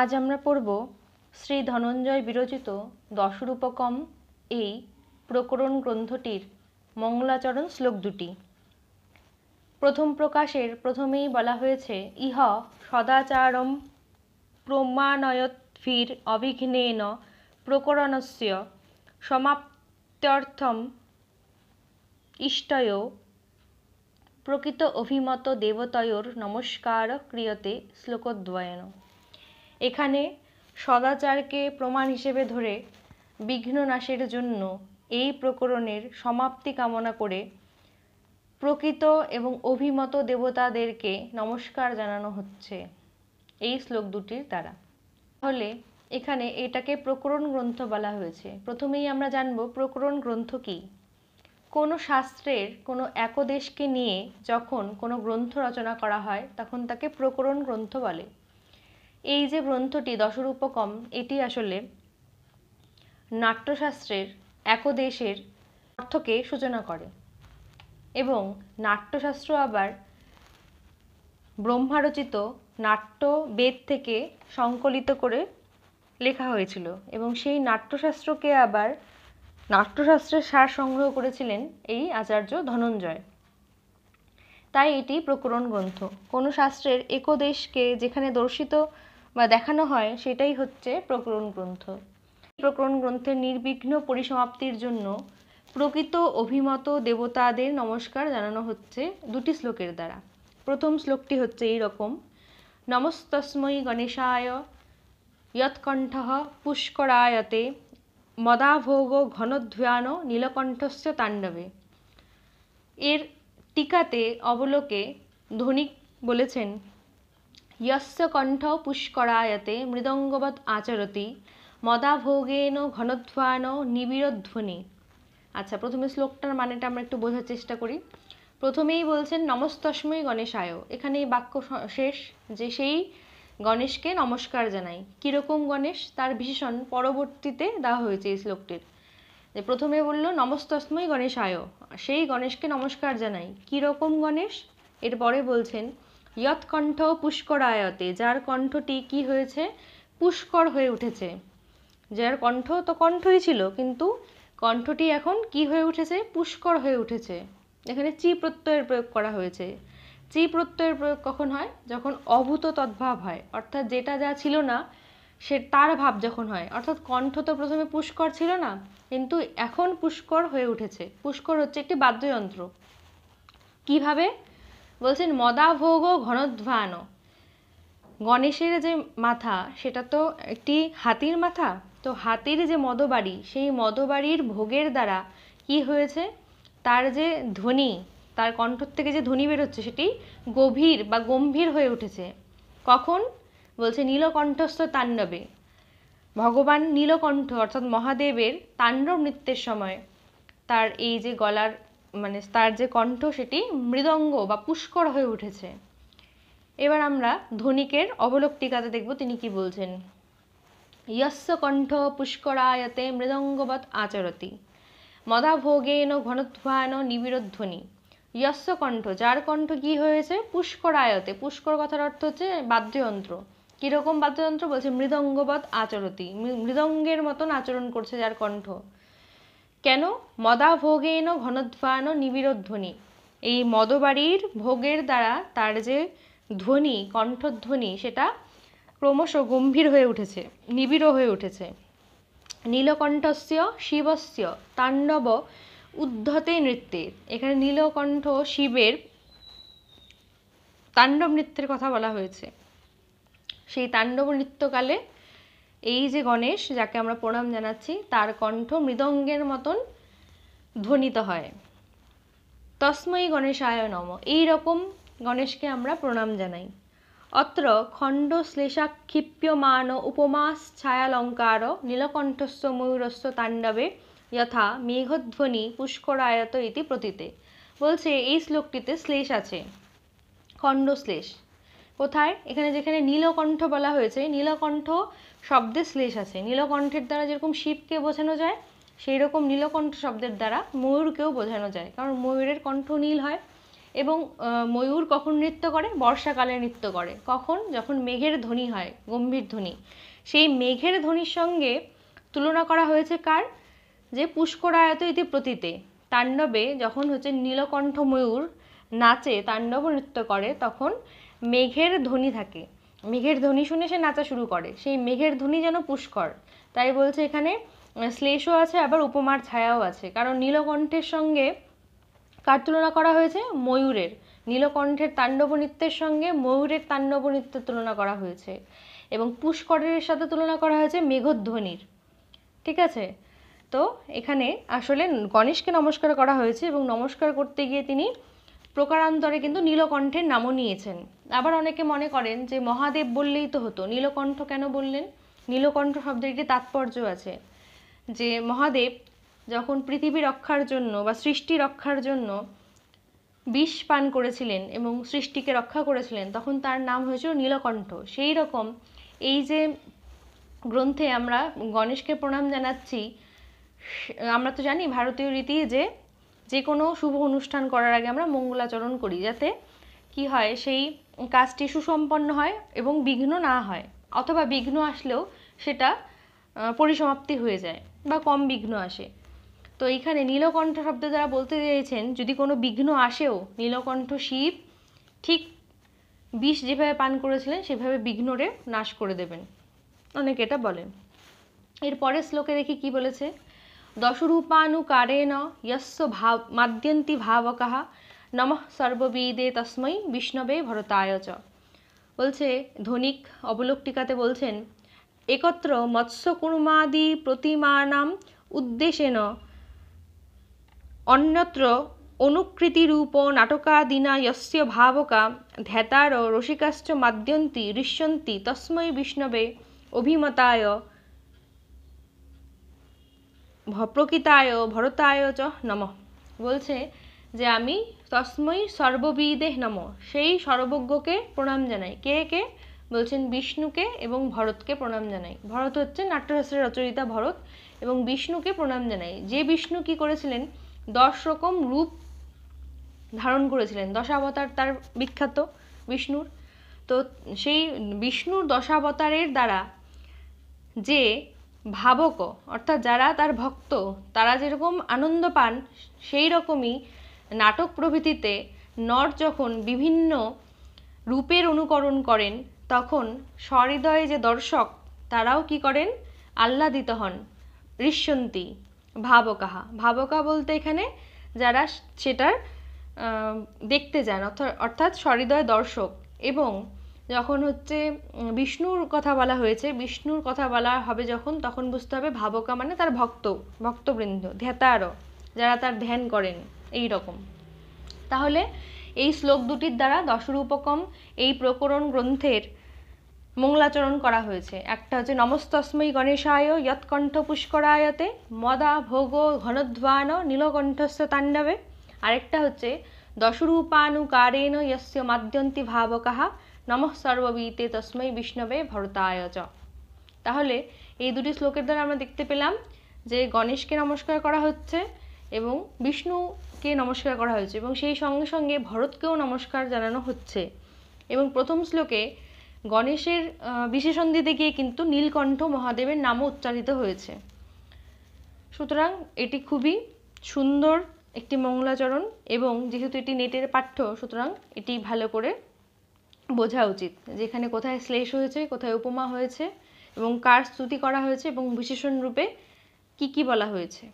আজ আমরা পড়ব শ্রী ধনঞ্জয় বিরচিত দশরূপকম এই প্রকরণ গ্রন্থটির মঙ্গলাচরণ শ্লোক দুটি প্রথম প্রকাশের প্রথমেই বলা হয়েছে ইহ সদাচারম প্রমাণয়ৎভীর অভিঘ্নেন প্রকরণস্য সমাপ্ত্যর্থম ইষ্টয় প্রকৃত অভিমত দেবতয়োর নমস্কার ক্রিয়তে শ্লোকদ্বয়ন এখানে সদাচারকে প্রমাণ হিসেবে ধরে বিঘ্ননাশের জন্য এই প্রকরণের সমাপ্তি কামনা করে প্রকৃত এবং অভিমত দেবতাদেরকে নমস্কার জানানো হচ্ছে এই শ্লোক দুটির দ্বারা তাহলে এখানে এটাকে প্রকরণ গ্রন্থ বলা হয়েছে প্রথমেই আমরা জানব প্রকরণ গ্রন্থ কি কোনো শাস্ত্রের কোনো একদেশকে নিয়ে যখন কোনো গ্রন্থ রচনা করা হয় তখন তাকে প্রকরণ গ্রন্থ বলে এই যে গ্রন্থটি দশরূপকম এটি আসলে নাট্যশাস্ত্রের একদেশের অর্থকে সূচনা করে এবং নাট্যশাস্ত্র আবার ব্রহ্মারচিত নাট্য বেদ থেকে সংকলিত করে লেখা হয়েছিল এবং সেই নাট্যশাস্ত্রকে আবার নাট্যশাস্ত্রের সার সংগ্রহ করেছিলেন এই আচার্য ধনঞ্জয় তাই এটি প্রকরণ গ্রন্থ কোনো শাস্ত্রের একদেশকে যেখানে দর্শিত বা দেখানো হয় সেটাই হচ্ছে প্রকরণ গ্রন্থ প্রকরণ গ্রন্থের নির্বিঘ্ন পরিসমাপ্তির জন্য প্রকৃত অভিমত দেবতাদের নমস্কার জানানো হচ্ছে দুটি শ্লোকের দ্বারা প্রথম শ্লোকটি হচ্ছে এই রকম নমস্তস্ময়ী গণেশায় ইয়ৎকণ্ঠ পুষ্করায়তে মদাভোগ ঘনধ্যান নীলকণ্ঠস্য তাণ্ডবে এর টিকাতে অবলোকে ধনিক বলেছেন यस्य কণ্ঠ পুষ্করায়তে মৃদঙ্গবৎ আচরতি মদাভোগেন ঘনধ্বান নিবিড়ধ্বনি আচ্ছা প্রথমে শ্লোকটার মানেটা আমরা একটু বোঝার চেষ্টা করি প্রথমেই বলছেন নমস্তস্ময় গণেশায় এখানে এই বাক্য শেষ যে সেই গণেশকে নমস্কার জানাই কীরকম গণেশ তার ভীষণ পরবর্তীতে দেওয়া হয়েছে এই শ্লোকটির যে প্রথমে বললো নমস্তস্ময় গণেশায় সেই গণেশকে নমস্কার জানাই কীরকম গণেশ এরপরে বলছেন ইয়ৎকণ্ঠ পুষ্কর আয়তে যার কণ্ঠটি কি হয়েছে পুষ্কর হয়ে উঠেছে যার কণ্ঠ তো কণ্ঠই ছিল কিন্তু কণ্ঠটি এখন কি হয়ে উঠেছে পুষ্কর হয়ে উঠেছে এখানে চি প্রত্যয়ের প্রয়োগ করা হয়েছে চি প্রত্যয়ের প্রয়োগ কখন হয় যখন অভূত তদ্ভাব হয় অর্থাৎ যেটা যা ছিল না সে তার ভাব যখন হয় অর্থাৎ কণ্ঠ তো প্রথমে পুষ্কর ছিল না কিন্তু এখন পুষ্কর হয়ে উঠেছে পুষ্কর হচ্ছে একটি বাদ্যযন্ত্র কিভাবে বলছেন মদাভোগ ঘনধ্বান গণেশের যে মাথা সেটা তো একটি হাতির মাথা তো হাতির যে মদবাড়ি সেই মদবাড়ির ভোগের দ্বারা কি হয়েছে তার যে ধ্বনি তার কণ্ঠ থেকে যে ধ্বনি বেরোচ্ছে সেটি গভীর বা গম্ভীর হয়ে উঠেছে কখন বলছে নীলকণ্ঠস্থ তাণ্ডবে ভগবান নীলকণ্ঠ অর্থাৎ মহাদেবের তাণ্ডব নৃত্যের সময় তার এই যে গলার মানে তার যে কণ্ঠ সেটি মৃদঙ্গ বা পুষ্কর হয়ে উঠেছে এবার আমরা ধনিকের অবলোকটিকাতে দেখব তিনি কি বলছেন ইয়স্য কণ্ঠ পুষ্করায়তে মৃদঙ্গবৎ আচরতি মদাভোগেন ঘনধ্বান ধ্বনি ইয়স্য কণ্ঠ যার কণ্ঠ কি হয়েছে পুষ্করায়তে পুষ্কর কথার অর্থ হচ্ছে বাদ্যযন্ত্র কীরকম বাদ্যযন্ত্র বলছে মৃদঙ্গবৎ আচরতি মৃদঙ্গের মতন আচরণ করছে যার কণ্ঠ কেন মদাভোগেন ঘনধ্বান নিবিরধ্বনি এই মদবাড়ির ভোগের দ্বারা তার যে ধ্বনি কণ্ঠধ্বনি সেটা ক্রমশ গম্ভীর হয়ে উঠেছে নিবিড় হয়ে উঠেছে নীলকণ্ঠস্য শিবস্য তাণ্ডব উদ্ধতে নৃত্যে এখানে নীলকণ্ঠ শিবের তাণ্ডব নৃত্যের কথা বলা হয়েছে সেই তাণ্ডব নৃত্যকালে এই যে গণেশ যাকে আমরা প্রণাম জানাচ্ছি তার কণ্ঠ মৃদঙ্গের মতন ধ্বনিত হয় গণেশ গণেশায় নম এই রকম গণেশকে আমরা প্রণাম জানাই অত্র খণ্ড শ্লেষা ক্ষিপ্যমান উপমাস ছায়ালঙ্কার নীলকণ্ঠস্ব ময়ূরস্ব তাণ্ডবে যথা মেঘধ্বনি পুষ্করায়ত ইতি প্রতীতে বলছে এই শ্লোকটিতে শ্লেষ আছে খণ্ড শ্লেষ কোথায় এখানে যেখানে নীলকণ্ঠ বলা হয়েছে নীলকণ্ঠ শব্দে শ্লেষ আছে নীলকণ্ঠের দ্বারা যেরকম শিবকে বোঝানো যায় সেই রকম নীলকণ্ঠ শব্দের দ্বারা ময়ূরকেও বোঝানো যায় কারণ ময়ূরের কণ্ঠ নীল হয় এবং ময়ূর কখন নৃত্য করে বর্ষাকালে নৃত্য করে কখন যখন মেঘের ধ্বনি হয় গম্ভীর ধ্বনি সেই মেঘের ধ্বনির সঙ্গে তুলনা করা হয়েছে কার যে পুষ্করায়ত ইতি প্রতীতে তাণ্ডবে যখন হচ্ছে নীলকণ্ঠ ময়ূর নাচে তাণ্ডব নৃত্য করে তখন মেঘের ধ্বনি থাকে মেঘের ধ্বনি শুনে সে নাচা শুরু করে সেই মেঘের ধ্বনি যেন পুষ্কর তাই বলছে এখানে শ্লেষও আছে আবার উপমার ছায়াও আছে কারণ নীলকণ্ঠের সঙ্গে কার তুলনা করা হয়েছে ময়ূরের নীলকণ্ঠের তাণ্ডব নৃত্যের সঙ্গে ময়ূরের তাণ্ডব নৃত্যের তুলনা করা হয়েছে এবং পুষ্করের সাথে তুলনা করা হয়েছে মেঘধ্বনির ঠিক আছে তো এখানে আসলে গণেশকে নমস্কার করা হয়েছে এবং নমস্কার করতে গিয়ে তিনি প্রকারান্তরে কিন্তু নীলকণ্ঠের নামও নিয়েছেন আবার অনেকে মনে করেন যে মহাদেব বললেই তো হতো নীলকণ্ঠ কেন বললেন নীলকণ্ঠ শব্দের একটি তাৎপর্য আছে যে মহাদেব যখন পৃথিবী রক্ষার জন্য বা সৃষ্টি রক্ষার জন্য বিষ পান করেছিলেন এবং সৃষ্টিকে রক্ষা করেছিলেন তখন তার নাম হয়েছিল নীলকণ্ঠ সেই রকম এই যে গ্রন্থে আমরা গণেশকে প্রণাম জানাচ্ছি আমরা তো জানি ভারতীয় রীতি যে যে কোনো শুভ অনুষ্ঠান করার আগে আমরা মঙ্গলাচরণ করি যাতে কি হয় সেই কাজটি সুসম্পন্ন হয় এবং বিঘ্ন না হয় অথবা বিঘ্ন আসলেও সেটা পরিসমাপ্তি হয়ে যায় বা কম বিঘ্ন আসে তো এইখানে নীলকণ্ঠ শব্দ দ্বারা বলতে চেয়েছেন যদি কোনো বিঘ্ন আসেও নীলকণ্ঠ শিব ঠিক বিষ যেভাবে পান করেছিলেন সেভাবে বিঘ্নরে নাশ করে দেবেন অনেকে এটা বলেন এরপরের শ্লোকে দেখি কি বলেছে दशरूपानुकारेण यस्य भाव माद्यन्ति ভাবকাহ নমঃ সর্ববিদে তসমৈ বিষ্ণবে ভরতায় চ বলছে ধনিক অবলোকটিকাতে বলছেন একত্র মৎস্যকুর্মাদি প্রতিমানাম উদ্দেশ্যেন অন্যত্র অনুকৃতিরূপ নাটকাদিনা ইস্য ভাবকা ধ্যাতার রসিকাশ্চ মাদ্যন্তি ঋষ্যন্তি তস্মৈ বিষ্ণবে অভিমতায় প্রকৃতায় ভরতায় চ নম বলছে যে আমি তস্মৈ সর্ববিদেহ নম সেই সর্বজ্ঞকে প্রণাম জানাই কে কে বলছেন বিষ্ণুকে এবং ভরতকে প্রণাম জানাই ভরত হচ্ছে নাট্যশাস্ত্রের রচয়িতা ভরত এবং বিষ্ণুকে প্রণাম জানাই যে বিষ্ণু কি করেছিলেন দশ রকম রূপ ধারণ করেছিলেন দশাবতার তার বিখ্যাত বিষ্ণুর তো সেই বিষ্ণুর দশাবতারের দ্বারা যে ভাবক অর্থাৎ যারা তার ভক্ত তারা যেরকম আনন্দ পান সেই রকমই নাটক প্রভৃতিতে নর যখন বিভিন্ন রূপের অনুকরণ করেন তখন সহৃদয়ে যে দর্শক তারাও কি করেন আহ্লাদিত হন ঋষ্যন্তি ভাবকাহা ভাবকা বলতে এখানে যারা সেটার দেখতে যান অর্থাৎ সহৃদয় দর্শক এবং যখন হচ্ছে বিষ্ণুর কথা বলা হয়েছে বিষ্ণুর কথা বলা হবে যখন তখন বুঝতে হবে ভাবকা মানে তার ভক্ত ভক্তবৃন্দ ধ্যাতার যারা তার ধ্যান করেন এই রকম তাহলে এই শ্লোক দুটির দ্বারা দশর উপকম এই প্রকরণ গ্রন্থের মঙ্গলাচরণ করা হয়েছে একটা হচ্ছে নমস্তস্মৈ গণেশায় ইয়ৎকণ্ঠ পুষ্করায়তে মদা ভোগ ঘনধ্বান নীলকণ্ঠস্থ তাণ্ডবে আরেকটা হচ্ছে দশরূপানুকারেণ ইয়স্য মাদ্যন্তি ভাবকাহা নমঃ সর্ববীতে তস্মাই বিষ্ণবে ভরতায় তাহলে এই দুটি শ্লোকের দ্বারা আমরা দেখতে পেলাম যে গণেশকে নমস্কার করা হচ্ছে এবং বিষ্ণুকে নমস্কার করা হয়েছে এবং সেই সঙ্গে সঙ্গে ভরতকেও নমস্কার জানানো হচ্ছে এবং প্রথম শ্লোকে গণেশের বিশেষণ দিতে গিয়ে কিন্তু নীলকণ্ঠ মহাদেবের নামও উচ্চারিত হয়েছে সুতরাং এটি খুবই সুন্দর একটি মঙ্গলাচরণ এবং যেহেতু এটি নেটের পাঠ্য সুতরাং এটি ভালো করে বোঝা উচিত যেখানে কোথায় শ্লেষ হয়েছে কোথায় উপমা হয়েছে এবং কার স্তুতি করা হয়েছে এবং বিশেষণ রূপে কি কি বলা হয়েছে